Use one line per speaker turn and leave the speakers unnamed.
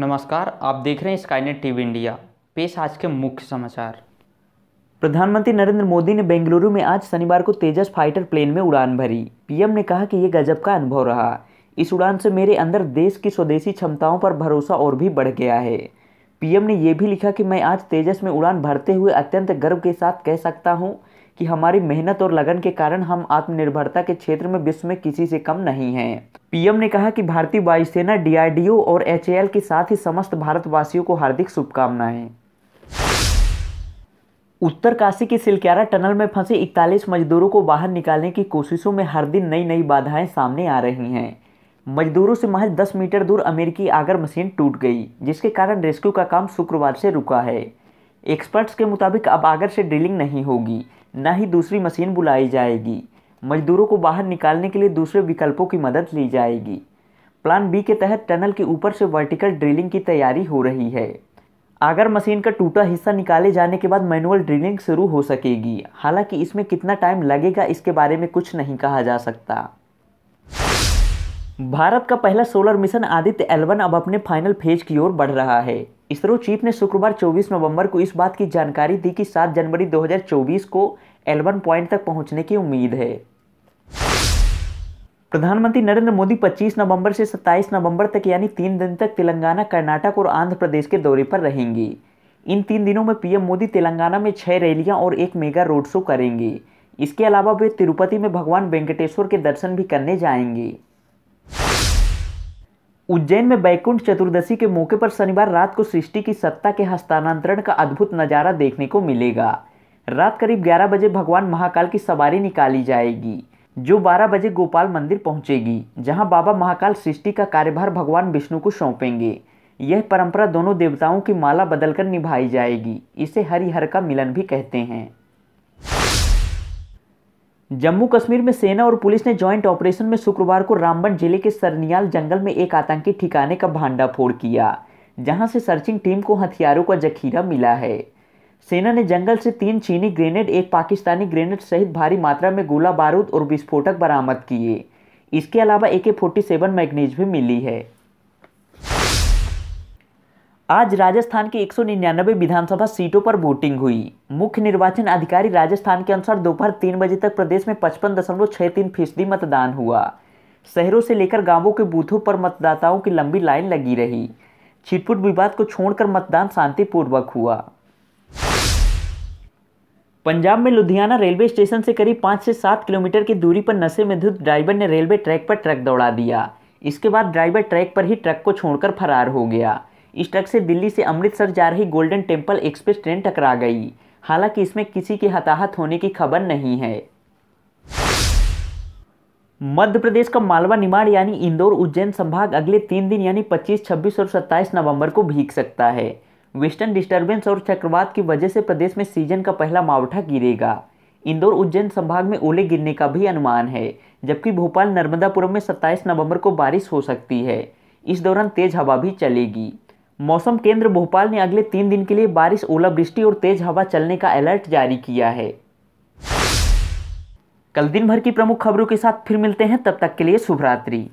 नमस्कार आप देख रहे हैं स्काईनेट टीवी इंडिया पेश आज के मुख्य समाचार प्रधानमंत्री नरेंद्र मोदी ने बेंगलुरु में आज शनिवार को तेजस फाइटर प्लेन में उड़ान भरी पीएम ने कहा कि ये गजब का अनुभव रहा इस उड़ान से मेरे अंदर देश की स्वदेशी क्षमताओं पर भरोसा और भी बढ़ गया है पीएम ने यह भी लिखा कि मैं आज तेजस में उड़ान भरते हुए अत्यंत गर्व के साथ कह सकता हूँ कि हमारी मेहनत और लगन के कारण हम आत्मनिर्भरता के क्षेत्र में विश्व में किसी से कम नहीं हैं पीएम ने कहा कि भारतीय वायुसेना डीआरडीओ और एचएएल के साथ ही समस्त भारतवासियों को हार्दिक शुभकामनाएं उत्तरकाशी के सिलक्यारा टनल में फंसे 41 मजदूरों को बाहर निकालने की कोशिशों में हर दिन नई नई बाधाएं सामने आ रही हैं मजदूरों से महज 10 मीटर दूर अमेरिकी आगर मशीन टूट गई जिसके कारण रेस्क्यू का काम शुक्रवार से रुका है एक्सपर्ट्स के मुताबिक अब आगर से ड्रिलिंग नहीं होगी न ही दूसरी मशीन बुलाई जाएगी मजदूरों को बाहर निकालने के लिए दूसरे विकल्पों की मदद ली जाएगी प्लान बी के तहत टनल के ऊपर से वर्टिकल ड्रिलिंग की तैयारी हो रही है आगर मशीन का टूटा हिस्सा निकाले जाने के बाद मैनुअल ड्रिलिंग शुरू हो सकेगी हालांकि इसमें कितना टाइम लगेगा इसके बारे में कुछ नहीं कहा जा सकता भारत का पहला सोलर मिशन आदित्य एलवन अब अपने फाइनल फेज की ओर बढ़ रहा है इसरो चीफ ने शुक्रवार 24 नवंबर को इस बात की जानकारी दी कि 7 जनवरी 2024 को एलबन पॉइंट तक पहुंचने की उम्मीद है प्रधानमंत्री नरेंद्र मोदी 25 नवंबर से 27 नवंबर तक यानी तीन दिन तक तेलंगाना कर्नाटक और आंध्र प्रदेश के दौरे पर रहेंगे इन तीन दिनों में पीएम मोदी तेलंगाना में छः रैलियां और एक मेगा रोड शो करेंगे इसके अलावा वे तिरुपति में भगवान वेंकटेश्वर के दर्शन भी करने जाएंगे उज्जैन में बैकुंठ चतुर्दशी के मौके पर शनिवार रात को सृष्टि की सत्ता के हस्तांतरण का अद्भुत नज़ारा देखने को मिलेगा रात करीब 11 बजे भगवान महाकाल की सवारी निकाली जाएगी जो 12 बजे गोपाल मंदिर पहुंचेगी जहां बाबा महाकाल सृष्टि का कार्यभार भगवान विष्णु को सौंपेंगे यह परंपरा दोनों देवताओं की माला बदलकर निभाई जाएगी इसे हरिहर का मिलन भी कहते हैं जम्मू कश्मीर में सेना और पुलिस ने ज्वाइंट ऑपरेशन में शुक्रवार को रामबन जिले के सरनियाल जंगल में एक आतंकी ठिकाने का भांडाफोड़ किया जहां से सर्चिंग टीम को हथियारों का जखीरा मिला है सेना ने जंगल से तीन चीनी ग्रेनेड एक पाकिस्तानी ग्रेनेड सहित भारी मात्रा में गोला बारूद और विस्फोटक बरामद किए इसके अलावा ए के फोर्टी सेवन मैगनीज भी मिली है आज राजस्थान की 199 विधानसभा सीटों पर वोटिंग हुई मुख्य निर्वाचन अधिकारी राजस्थान के अनुसार दोपहर तीन बजे तक प्रदेश में पचपन दशमलव छः तीन फीसदी मतदान हुआ शहरों से लेकर गांवों के बूथों पर मतदाताओं की लंबी लाइन लगी रही छिटपुट विवाद को छोड़कर मतदान शांतिपूर्वक हुआ पंजाब में लुधियाना रेलवे स्टेशन से करीब पाँच से सात किलोमीटर की दूरी पर नशे में धुत ड्राइवर ने रेलवे ट्रैक पर ट्रक दौड़ा दिया इसके बाद ड्राइवर ट्रैक पर ही ट्रक को छोड़कर फरार हो गया इस ट्रक से दिल्ली से अमृतसर जा रही गोल्डन टेम्पल एक्सप्रेस ट्रेन टकरा गई हालांकि इसमें किसी के हताहत होने की खबर नहीं है मध्य प्रदेश का मालवा निमाड़ यानी इंदौर उज्जैन संभाग अगले तीन दिन यानी 25, 26 और 27 नवंबर को भीग सकता है वेस्टर्न डिस्टर्बेंस और चक्रवात की वजह से प्रदेश में सीजन का पहला मावठा गिरेगा इंदौर उज्जैन संभाग में ओले गिरने का भी अनुमान है जबकि भोपाल नर्मदापुरम में 27 नवंबर को बारिश हो सकती है इस दौरान तेज हवा भी चलेगी मौसम केंद्र भोपाल ने अगले तीन दिन के लिए बारिश ओलावृष्टि और तेज हवा चलने का अलर्ट जारी किया है कल दिन भर की प्रमुख खबरों के साथ फिर मिलते हैं तब तक के लिए शुभरात्रि